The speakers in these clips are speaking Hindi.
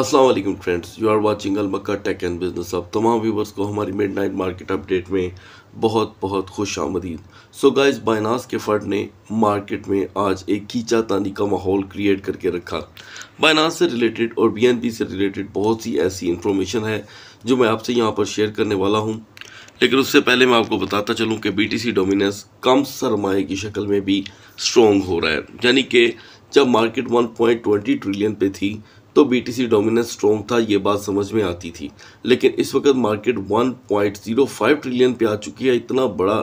Aslam friends you are watching अलमक्का टेक एंड बिजनेस अब तमाम व्यूवर्स को हमारी मिड नाइट मार्केट अपडेट में बहुत बहुत खुश आमदीद सो गाइस बाइनास के फंड ने मार्केट में आज एक खींचा तानी का माहौल क्रिएट करके रखा बाइनास से रिलेटेड और बी से रिलेटेड बहुत सी ऐसी इन्फॉर्मेशन है जो मैं आपसे यहाँ पर शेयर करने वाला हूँ लेकिन उससे पहले मैं आपको बताता चलूँ कि बी डोमिनेंस कम सरमाए की शक्ल में भी स्ट्रॉन्ग हो रहा है यानी कि जब मार्केट 1.20 ट्रिलियन पे थी तो बीटीसी डोमिनेंस स्ट्रॉन्ग था ये बात समझ में आती थी लेकिन इस वक्त मार्केट 1.05 ट्रिलियन पे आ चुकी है इतना बड़ा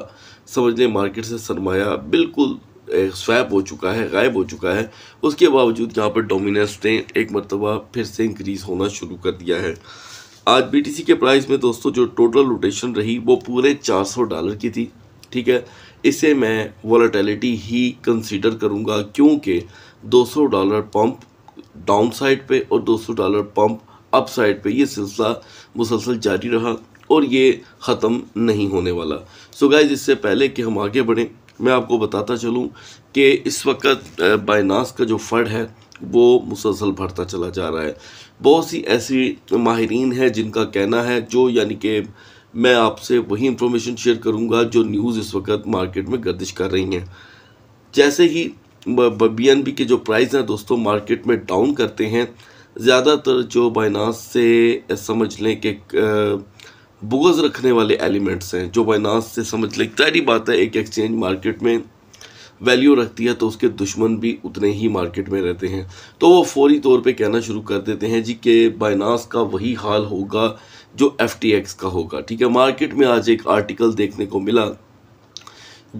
समझ लें मार्केट से सरमाया बिल्कुल स्वैप हो चुका है गायब हो चुका है उसके बावजूद यहाँ पर डोमिनेंस ने एक मरतबा फिर से इंक्रीज़ होना शुरू कर दिया है आज सी के प्राइस में दोस्तों जो टोटल रोटेशन रही वो पूरे सौ डॉलर की थी ठीक है इसे मैं वॉलेटिलिटी ही कंसिडर करूँगा क्योंकि सौ डॉलर पम्प डाउन साइड पर और दो सौ डॉलर पम्प अप साइड पर यह सिलसिला मुसलसल जारी रहा और ये ख़त्म नहीं होने वाला सो so गाइज इससे पहले कि हम आगे बढ़ें मैं आपको बताता चलूँ कि इस वक्त बाइनास का जो फ़ंड है वो मुसलसल बढ़ता चला जा रहा है बहुत सी ऐसी माहरीन हैं जिनका कहना है जो यानी कि मैं आपसे वही इंफॉर्मेशन शेयर करूँगा जो न्यूज़ इस वक्त मार्केट में गर्दिश कर रही हैं जैसे ही बी के जो प्राइस हैं दोस्तों मार्केट में डाउन करते हैं ज़्यादातर जो बाइनास से समझ लें कि बोगज रखने वाले एलिमेंट्स हैं जो बाइनास से समझ लें तहरी बात है एक एक्सचेंज मार्केट में वैल्यू रखती है तो उसके दुश्मन भी उतने ही मार्केट में रहते हैं तो वो फौरी तौर पे कहना शुरू कर देते हैं जी के बाइनास का वही हाल होगा जो एफ का होगा ठीक है मार्केट में आज एक आर्टिकल देखने को मिला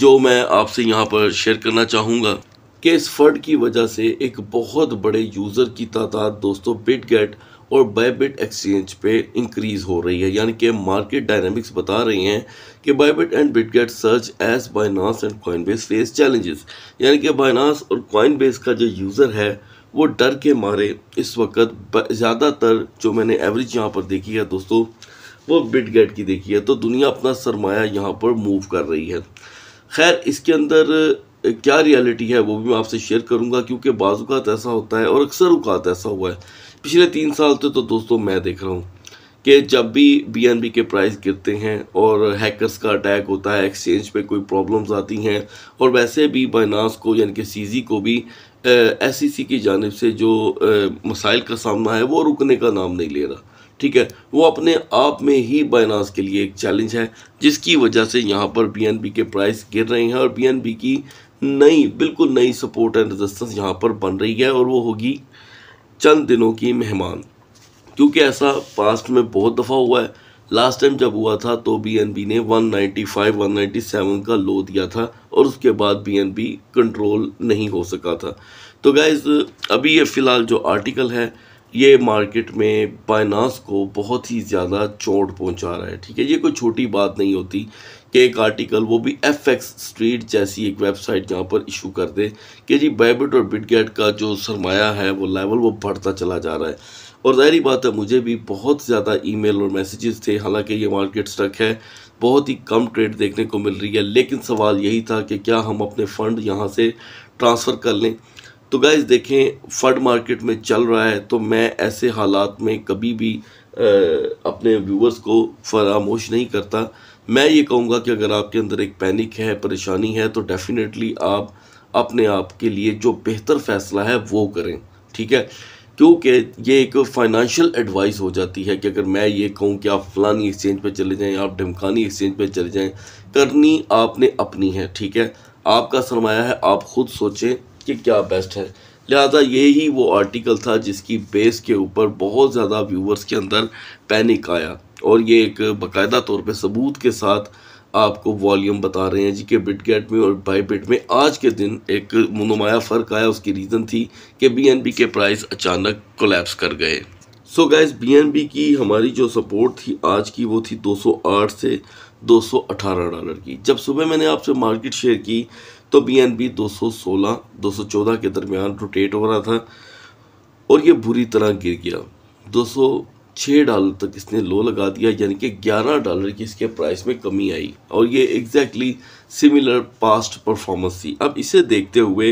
जो मैं आपसे यहाँ पर शेयर करना चाहूँगा कि इस फंड की वजह से एक बहुत बड़े यूज़र की तादाद दोस्तों बिटगेट और बायबिट एक्सचेंज पे इंक्रीज हो रही है यानी कि मार्केट डायनामिक्स बता रही हैं कि Bybit and Bitget surge as Binance and Coinbase face challenges यानी कि बाइनास और कॉइन बेस का जो यूज़र है वो डर के मारे इस वक्त ज़्यादातर जो मैंने एवरेज यहाँ पर देखी है दोस्तों वो बिटगेट की देखी है तो दुनिया अपना सरमाया यहाँ पर मूव कर रही है खैर इसके अंदर क्या रियलिटी है वो भी मैं आपसे शेयर करूँगा क्योंकि बाजूकात ऐसा होता है और अक्सर अवकात ऐसा हुआ है पिछले तीन साल से तो दोस्तों मैं देख रहा हूँ कि जब भी बीएनबी के प्राइस गिरते हैं और हैकर्स का अटैक होता है एक्सचेंज पे कोई प्रॉब्लम्स आती हैं और वैसे भी बाइनास को यानी कि सीजी को भी एस सी e की जानब से जो मसाइल का सामना है वो रुकने का नाम नहीं ले रहा ठीक है वो अपने आप में ही बाइनास के लिए एक चैलेंज है जिसकी वजह से यहाँ पर बीएनबी के प्राइस गिर रहे हैं और बीएनबी की नई बिल्कुल नई सपोर्ट एंड रजिस्टेंस यहाँ पर बन रही है और वो होगी चंद दिनों की मेहमान क्योंकि ऐसा पास्ट में बहुत दफ़ा हुआ है लास्ट टाइम जब हुआ था तो बीएनबी ने 195, 197 का लो दिया था और उसके बाद बीएनबी कंट्रोल नहीं हो सका था तो गाइज़ अभी ये फ़िलहाल जो आर्टिकल है ये मार्केट में बाइनास को बहुत ही ज़्यादा चोट पहुंचा रहा है ठीक है ये कोई छोटी बात नहीं होती कि एक आर्टिकल वो भी एफ एक्स स्ट्रीट जैसी एक वेबसाइट जहाँ पर इशू कर दे कि जी बाइबिट और बिटगेट का जो सरमाया है वो लेवल वो बढ़ता चला जा रहा है और ज़ाहरी बात है मुझे भी बहुत ज़्यादा ईमेल और मैसेजेस थे हालांकि ये मार्केट स्टक है बहुत ही कम ट्रेड देखने को मिल रही है लेकिन सवाल यही था कि क्या हम अपने फ़ंड यहाँ से ट्रांसफ़र कर लें तो गाइज देखें फंड मार्केट में चल रहा है तो मैं ऐसे हालात में कभी भी आ, अपने व्यूवर्स को फरामोश नहीं करता मैं ये कहूँगा कि अगर आपके अंदर एक पैनिक है परेशानी है तो डेफिनेटली आप अपने आप के लिए जो बेहतर फैसला है वो करें ठीक है क्योंकि ये एक फाइनेंशियल एडवाइस हो जाती है कि अगर मैं ये कहूँ कि आप फलानी एक्सचेंज पे चले जाएं आप ढमकानी एक्सचेंज पे चले जाएं करनी आपने अपनी है ठीक है आपका सरमाया है आप खुद सोचें कि क्या बेस्ट है लिहाजा यही वो आर्टिकल था जिसकी बेस के ऊपर बहुत ज़्यादा व्यूवर्स के अंदर पैनिक आया और ये एक बाकायदा तौर पे सबूत के साथ आपको वॉल्यूम बता रहे हैं जी के बिटगेट में और बाई बिट में आज के दिन एक नुमाया फ़र्क आया उसकी रीज़न थी कि बी के प्राइस अचानक कोलेप्स कर गए सो गैस बी की हमारी जो सपोर्ट थी आज की वो थी 208 से 218 डॉलर की जब सुबह मैंने आपसे मार्केट शेयर की तो बी एन बी दो सौ सोलह दो सौ चौदह के दरमियान रोटेट हो रहा था और ये बुरी तरह गिर गया दो सौ छः डॉलर तक इसने लो लगा दिया यानी कि ग्यारह डॉलर की इसके प्राइस में कमी आई और ये एग्जैक्टली सिमिलर पास्ट परफॉर्मेंस थी अब इसे देखते हुए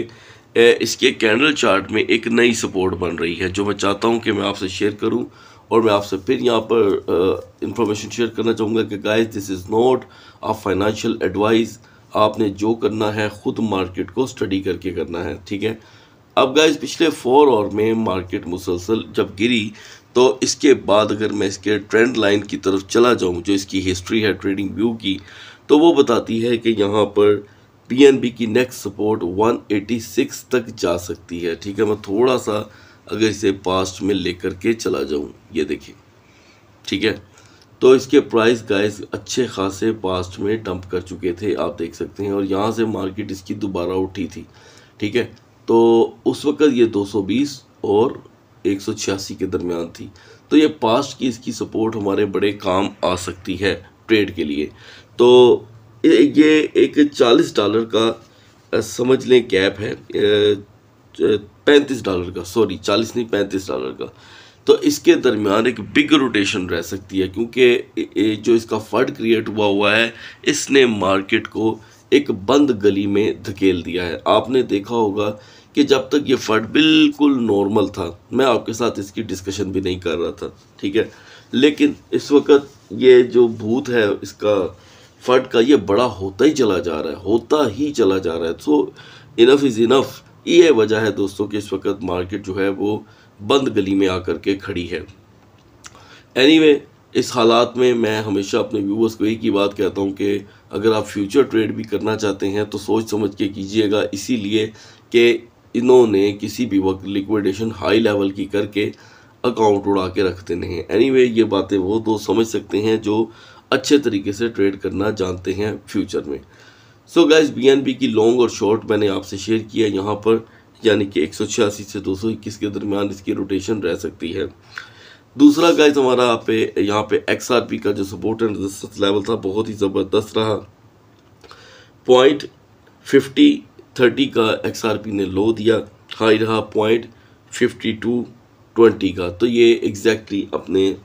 इसके कैंडल चार्ट में एक नई सपोर्ट बन रही है जो मैं चाहता हूँ कि मैं आपसे शेयर करूँ और मैं आपसे फिर यहाँ पर इंफॉर्मेशन शेयर करना चाहूँगा कि guys this is not a financial advice आपने जो करना है ख़ुद मार्केट को स्टडी करके करना है ठीक है अब गाइज पिछले फोर और में मार्केट मुसलसल जब गिरी तो इसके बाद अगर मैं इसके ट्रेंड लाइन की तरफ चला जाऊँ जो इसकी हिस्ट्री है ट्रेडिंग व्यू की तो वो बताती है कि यहाँ पर पी की नेक्स्ट सपोर्ट 186 तक जा सकती है ठीक है मैं थोड़ा सा अगर इसे पास्ट में लेकर के चला जाऊँ ये देखिए ठीक है तो इसके प्राइस गाइस अच्छे खासे पास्ट में डंप कर चुके थे आप देख सकते हैं और यहाँ से मार्केट इसकी दोबारा उठी थी ठीक है तो उस वक्त ये 220 और एक के दरमियान थी तो ये पास्ट की इसकी सपोर्ट हमारे बड़े काम आ सकती है ट्रेड के लिए तो ये एक 40 डॉलर का समझ लें कैप है पैंतीस डॉलर का सॉरी चालीस नहीं पैंतीस डॉलर का तो इसके दरमियान एक बिग रोटेशन रह सकती है क्योंकि जो इसका फंड क्रिएट हुआ हुआ है इसने मार्केट को एक बंद गली में धकेल दिया है आपने देखा होगा कि जब तक ये फंड बिल्कुल नॉर्मल था मैं आपके साथ इसकी डिस्कशन भी नहीं कर रहा था ठीक है लेकिन इस वक्त ये जो भूत है इसका फंड का ये बड़ा होता ही चला जा रहा है होता ही चला जा रहा है सो इनफ इज़ इनफ ये वजह है दोस्तों कि इस वक्त मार्केट जो है वो बंद गली में आकर के खड़ी है एनीवे anyway, इस हालात में मैं हमेशा अपने व्यूवर्स को एक ही बात कहता हूँ कि अगर आप फ्यूचर ट्रेड भी करना चाहते हैं तो सोच समझ के कीजिएगा इसीलिए कि इन्होंने किसी भी वक्त लिक्विडेशन हाई लेवल की करके अकाउंट उड़ा के रख देने हैं एनीवे anyway, ये बातें वो तो समझ सकते हैं जो अच्छे तरीके से ट्रेड करना जानते हैं फ्यूचर में सो गाइस बी की लॉन्ग और शॉर्ट मैंने आपसे शेयर किया यहाँ पर यानी कि एक से दो के दरमियान इसकी रोटेशन रह सकती है दूसरा गाइज हमारा यहाँ पे यहाँ पे एक्स आर पी का जो सपोर्ट एंड रेजिस्टेंस लेवल था बहुत ही ज़बरदस्त रहा पॉइंट फिफ्टी थर्टी का एक्स आर पी ने लो दिया हाई रहा पॉइंट फिफ्टी टू ट्वेंटी का तो ये एग्जैक्टली exactly अपने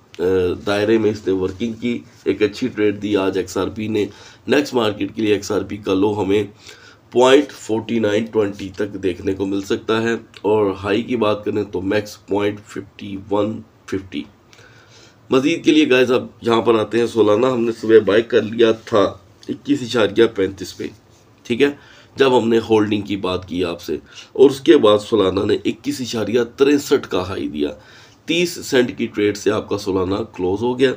दायरे में इसने वर्किंग की एक अच्छी ट्रेड दी आज एक्स आर पी ने नेक्स्ट मार्केट के लिए एक्स आर पी का लो हमें पॉइंट फोर्टी नाइन ट्वेंटी तक देखने को मिल सकता है और हाई की बात करें तो max point fifty one fifty मज़ीद के लिए गाइज अब यहाँ पर आते हैं सोलाना हमने सुबह बाइक कर लिया था इक्कीस इशारिया पैंतीस पे ठीक है जब हमने होल्डिंग की बात की आपसे और उसके बाद सोलाना ने इक्कीस इशारिया तिरसठ का हाई दिया तीस सेंट की ट्रेड से आपका सोलाना क्लोज़ हो गया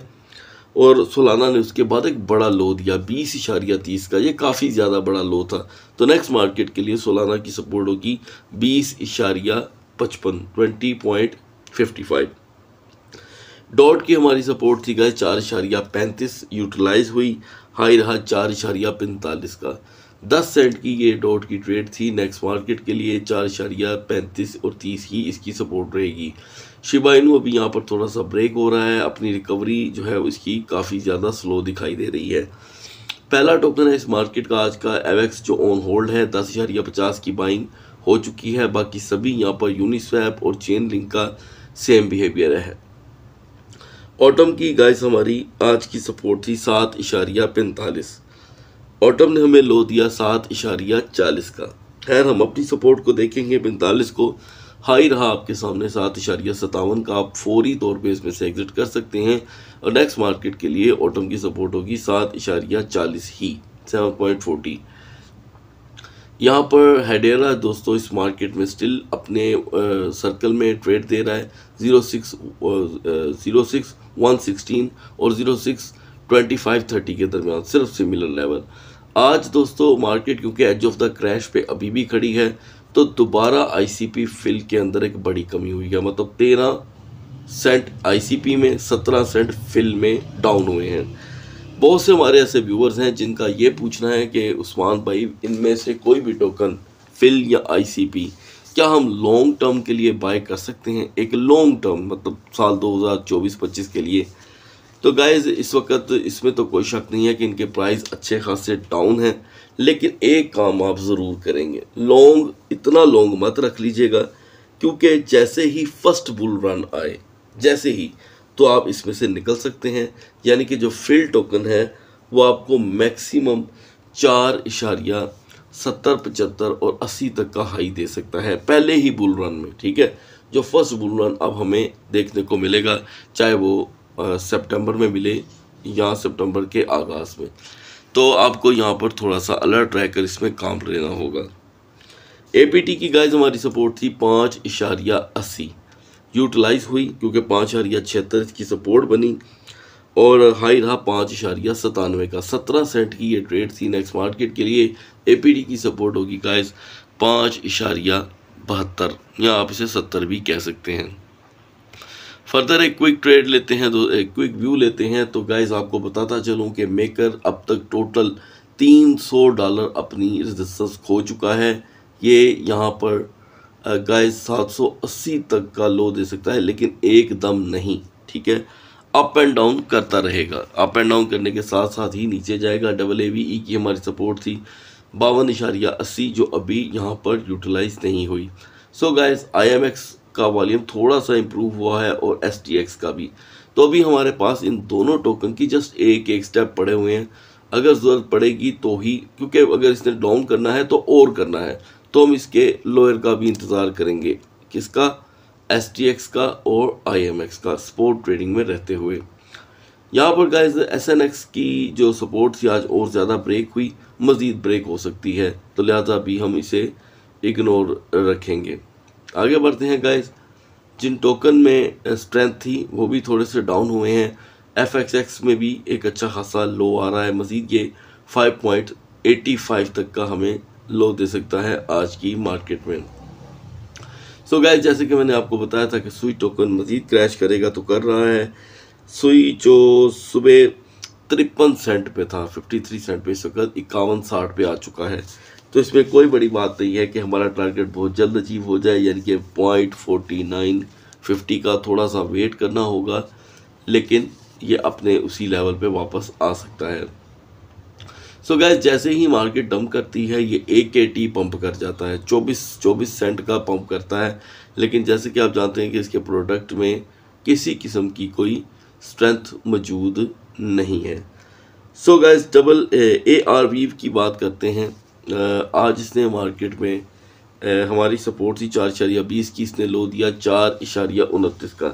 और सोलाना ने उसके बाद एक बड़ा लो दिया बीस इशारिया तीस का ये काफ़ी ज़्यादा बड़ा लो था तो नेक्स्ट मार्केट के लिए सोलाना की सपोर्ट होगी बीस इशारिया पचपन twenty point fifty five dot की हमारी सपोर्ट थी गए चार इशारिया पैंतीस यूटिलाइज हुई हाई रहा चार इशारिया पैंतालीस का दस सेंट की ये डॉट की ट्रेड थी नेक्स्ट मार्केट के लिए चार शरिया पैंतीस और तीस की इसकी सपोर्ट रहेगी शिबा इनू अभी यहाँ पर थोड़ा सा ब्रेक हो रहा है अपनी रिकवरी जो है उसकी काफ़ी ज़्यादा स्लो दिखाई दे रही है पहला टोकन है इस मार्केट का आज का एवेक्स जो ऑन होल्ड है दस इशारिया पचास की बाइंग हो चुकी है बाकी सभी यहाँ पर यूनिस्वैप और चेन लिंक का सेम बिहेवियर है ऑटम की गाइस हमारी आज की सपोर्ट थी सात इशारिया पैंतालीस ऑटम ने हमें लो दिया सात इशारिया चालीस का खैर हम अपनी सपोर्ट को देखेंगे पैंतालीस को हाई रहा आपके सामने सात इशारिया सतावन का आप फौरी तौर पे इसमें से एग्जिट कर सकते हैं और नेक्स्ट मार्केट के लिए ऑटम की सपोर्ट होगी सात इशारिया चालीस ही सेवन पॉइंट फोर्टी यहाँ पर हेडेरा दोस्तों इस मार्केट में स्टिल अपने आ, सर्कल में ट्रेड दे रहा है zero six zero six one sixteen और zero six twenty five thirty के दरमियान सिर्फ सिमिलर लेवल आज दोस्तों मार्केट क्योंकि एज ऑफ द क्रैश पे अभी भी खड़ी है तो दोबारा आईसीपी फिल के अंदर एक बड़ी कमी हुई है मतलब तेरह सेंट आईसीपी में सत्रह सेंट फिल में डाउन हुए हैं बहुत से हमारे ऐसे व्यूअर्स हैं जिनका ये पूछना है कि उस्मान भाई इनमें से कोई भी टोकन फिल या आईसीपी क्या हम लॉन्ग टर्म के लिए बाय कर सकते हैं एक लॉन्ग टर्म मतलब साल 2024-25 के लिए तो गाइज इस वक्त इसमें तो कोई शक नहीं है कि इनके प्राइस अच्छे खासे डाउन हैं लेकिन एक काम आप ज़रूर करेंगे लॉन्ग इतना लॉन्ग मत रख लीजिएगा क्योंकि जैसे ही फर्स्ट बुल रन आए जैसे ही तो आप इसमें से निकल सकते हैं यानी कि जो फिल टोकन है वो आपको मैक्सिमम चार इशारिया सत्तर पचहत्तर और अस्सी तक का हाई दे सकता है पहले ही बुल रन में ठीक है जो फर्स्ट बुल रन अब हमें देखने को मिलेगा चाहे वो सितंबर में मिले या सितंबर के आगाज़ में तो आपको यहाँ पर थोड़ा सा अलर्ट रहकर इसमें काम लेना होगा एपीटी की गाइस हमारी सपोर्ट थी पाँच इशारिया अस्सी यूटिलाइज हुई क्योंकि पाँच इशारिया छिहत्तर इसकी सपोर्ट बनी और हाई रहा पाँच इशारिया सतानवे का सत्रह सेंट की ये ट्रेड थी नेक्स्ट मार्केट के लिए एपीडी की सपोर्ट होगी गाइज पाँच इशारिया बहत्तर या आप इसे सत्तर भी कह सकते हैं फर्दर एक क्विक ट्रेड लेते हैं तो एक क्विक व्यू लेते हैं तो गाइज आपको बताता चलूँ कि मेकर अब तक टोटल 300 डॉलर अपनी रजिस्टेंस खो चुका है ये यहाँ पर सौ 780 तक का लो दे सकता है लेकिन एकदम नहीं ठीक है अप एंड डाउन करता रहेगा अप एंड डाउन करने के साथ साथ ही नीचे जाएगा डबल ए वी ई की हमारी सपोर्ट थी बावन इशारिया अस्सी जो अभी यहाँ पर यूटिलाइज नहीं हुई so guys I M X का वॉल्यूम थोड़ा सा इम्प्रूव हुआ है और एस टी एक्स का भी तो अभी हमारे पास इन दोनों टोकन की जस्ट एक एक स्टेप पड़े हुए हैं अगर ज़रूरत पड़ेगी तो ही क्योंकि अगर इसने डाउन करना है तो और करना है तो हम इसके लोअर का भी इंतज़ार करेंगे किसका एस टी एक्स का और आई एम एक्स का स्पोर्ट ट्रेडिंग में रहते हुए यहाँ पर गाइज एस एन एक्स की जो सपोर्ट थी आज और ज़्यादा ब्रेक हुई मज़ीद ब्रेक हो सकती है तो लिहाजा भी हम इसे इग्नोर रखेंगे आगे बढ़ते हैं गाइस जिन टोकन में स्ट्रेंथ थी वो भी थोड़े से डाउन हुए हैं एफ एक्स एक्स में भी एक अच्छा खासा लो आ रहा है मज़ीद ये 5.85 तक का हमें लो दे सकता है आज की मार्केट में सो so गाइस जैसे कि मैंने आपको बताया था कि सुई टोकन मज़ीद क्रैश करेगा तो कर रहा है सुई जो सुबह तिरपन सेंट पे था 53 सेंट पे इस वक्त इक्यावन साठ पे आ चुका है तो इसमें कोई बड़ी बात नहीं है कि हमारा टारगेट बहुत जल्द अचीव हो जाए यानी कि पॉइंट फोर्टी नाइन फिफ्टी का थोड़ा सा वेट करना होगा लेकिन ये अपने उसी लेवल पे वापस आ सकता है सो so गैस जैसे ही मार्केट डंप करती है ये ए के टी पम्प कर जाता है 24 24 सेंट का पम्प करता है लेकिन जैसे कि आप जानते हैं कि इसके प्रोडक्ट में किसी किस्म की कोई स्ट्रेंथ मौजूद नहीं है so guys double A R V की बात करते हैं आज इसने मार्केट में हमारी सपोर्ट थी चार इशारिया बीस की इसने लो दिया चार इशारिया उनतीस का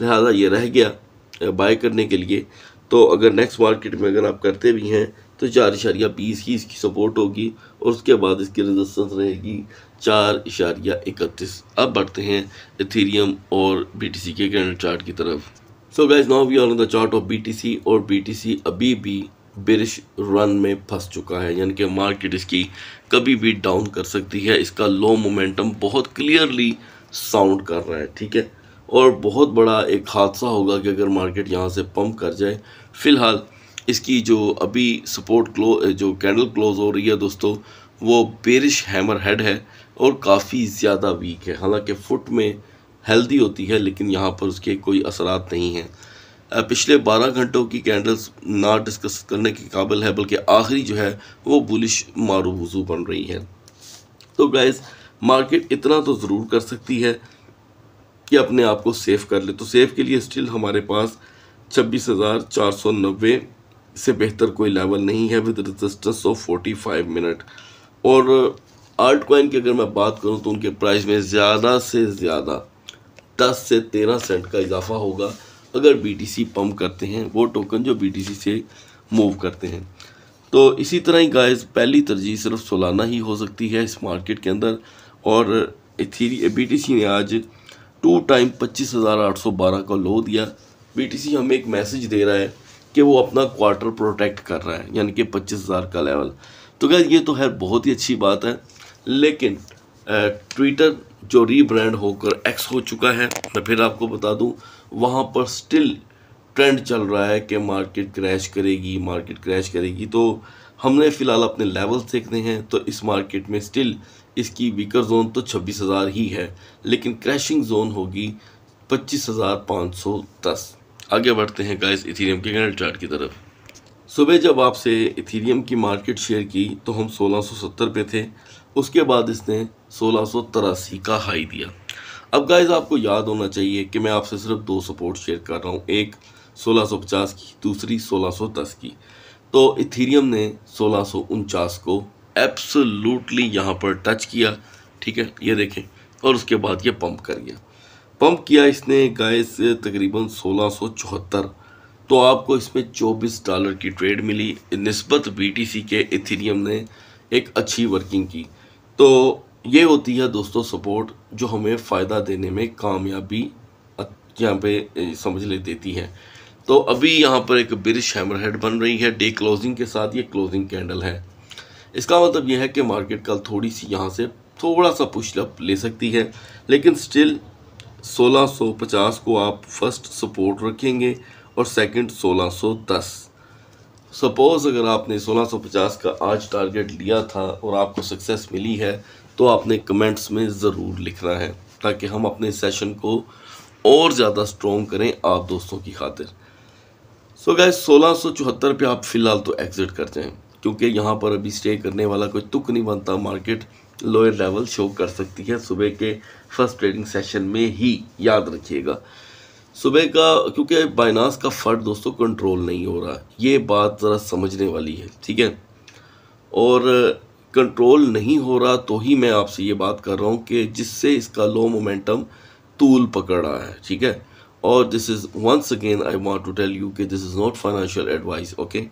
लिहाजा ये रह गया बाय करने के लिए तो अगर नेक्स्ट मार्केट में अगर आप करते भी हैं तो चार इशारिया बीस की इसकी सपोर्ट होगी और उसके बाद इसकी रजिस्टेंस रहेगी चार इशारिया इकतीस अब बढ़ते हैं इथीरियम और सी के कैंडल चार्ट की तरफ so guys now we are on the chart of C और सी अभी भी बिरिश रन में फंस चुका है यानी कि मार्केट इसकी कभी भी डाउन कर सकती है इसका लो मोमेंटम बहुत क्लियरली साउंड कर रहा है ठीक है और बहुत बड़ा एक हादसा होगा कि अगर मार्केट यहाँ से पंप कर जाए फ़िलहाल इसकी जो अभी सपोर्ट क्लो जो कैंडल क्लोज हो रही है दोस्तों वो बेरिश हैमर हेड है और काफ़ी ज़्यादा वीक है हालांकि फुट में हेल्दी होती है लेकिन यहाँ पर उसके कोई असरात नहीं हैं पिछले 12 घंटों की कैंडल्स ना डिस्कस करने के काबिल है बल्कि आखिरी जो है वो बुलिश मारूजू बन रही है तो गाइज़ मार्केट इतना तो ज़रूर कर सकती है कि अपने आप को सेफ कर ले तो सेफ के लिए स्टिल हमारे पास छब्बीस हज़ार चार सौ नब्बे से बेहतर कोई लेवल नहीं है with resistance of forty five minute और आर्ट कॉइन की अगर मैं बात करूं तो उनके प्राइस में ज़्यादा से ज़्यादा दस से तेरह सेंट का इजाफा होगा अगर सी पंप करते हैं वो टोकन जो सी से मूव करते हैं तो इसी तरह ही गाइस पहली तरजीह सिर्फ सोलाना ही हो सकती है इस मार्केट के अंदर और टी सी ने आज टू टाइम पच्चीस हज़ार आठ सौ बारह का लो दिया सी हमें एक मैसेज दे रहा है कि वो अपना क्वार्टर प्रोटेक्ट कर रहा है यानी कि पच्चीस हज़ार का लेवल तो क्या ये तो है बहुत ही अच्छी बात है लेकिन ट्विटर जो रीब्रांड होकर एक्स हो चुका है मैं फिर आपको बता दूं वहाँ पर स्टिल ट्रेंड चल रहा है कि मार्केट क्रैश करेगी मार्केट क्रैश करेगी तो हमने फ़िलहाल अपने लेवल्स देखने हैं तो इस मार्केट में स्टिल इसकी वीकर जोन तो छब्बीस हज़ार ही है लेकिन क्रैशिंग जोन होगी पच्चीस हज़ार पाँच सौ दस आगे बढ़ते हैं गाइस इथेरियम के कैंडल चार्ट की तरफ सुबह जब आपसे इथेरियम की मार्केट शेयर की तो हम 1670 पे थे उसके बाद इसने सोलह का हाई दिया अब गाइज आपको याद होना चाहिए कि मैं आपसे सिर्फ दो सपोर्ट शेयर कर रहा हूँ एक 1650 की दूसरी 1610 की तो इथीरियम ने सोलह को एब्सोल्युटली यहाँ पर टच किया ठीक है ये देखें और उसके बाद ये पंप कर गया पंप किया इसने से तकरीबन सोलह तो आपको इसमें 24 डॉलर की ट्रेड मिली नस्बत बी के इथीरियम ने एक अच्छी वर्किंग की तो ये होती है दोस्तों सपोर्ट जो हमें फ़ायदा देने में कामयाबी यहाँ पे समझ ले देती है तो अभी यहाँ पर एक ब्रिश हैमर हेड बन रही है डे क्लोजिंग के साथ ये क्लोजिंग कैंडल है इसका मतलब यह है कि मार्केट कल थोड़ी सी यहाँ से थोड़ा सा पुशअप ले सकती है लेकिन स्टिल 1650 को आप फर्स्ट सपोर्ट रखेंगे और सेकंड 1610 सपोज़ अगर आपने 1650 का आज टारगेट लिया था और आपको सक्सेस मिली है तो आपने कमेंट्स में ज़रूर लिखना है ताकि हम अपने सेशन को और ज़्यादा स्ट्रॉन्ग करें आप दोस्तों की खातिर सो गए सोलह सौ चौहत्तर पर आप फ़िलहाल तो एग्ज़िट कर जाएँ क्योंकि यहाँ पर अभी स्टे करने वाला कोई तुक नहीं बनता मार्केट लोअर लेवल शो कर सकती है सुबह के फर्स्ट ट्रेडिंग सेशन में ही याद रखिएगा सुबह का क्योंकि बाइनास का फर्ड दोस्तों कंट्रोल नहीं हो रहा ये बात ज़रा समझने वाली है ठीक है और कंट्रोल नहीं हो रहा तो ही मैं आपसे ये बात कर रहा हूँ कि जिससे इसका लो मोमेंटम तूल पकड़ रहा है ठीक है और this is once again I want to tell you कि this is not financial advice okay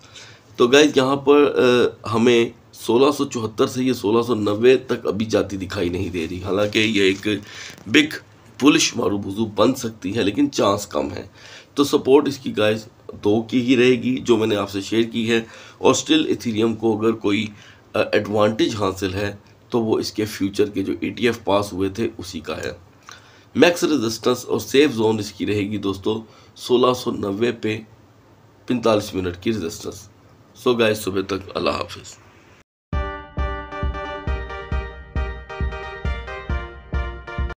तो गाइज यहाँ पर आ, हमें 1674 से ये 1690 तक अभी जाती दिखाई नहीं दे रही हालांकि ये एक बिग पुलिश मारूबजू बन सकती है लेकिन चांस कम है तो सपोर्ट इसकी गाइज दो की ही रहेगी जो मैंने आपसे शेयर की है और स्टिल इथीरियम को अगर कोई एडवांटेज हासिल है तो वो इसके फ्यूचर के जो ई e पास हुए थे उसी का है मैक्स रेजिस्टेंस और सेफ जोन इसकी रहेगी दोस्तों 1690 पे 45 मिनट की रेजिस्टेंस सो गाइस सुबह तक अल्लाह हाफिज़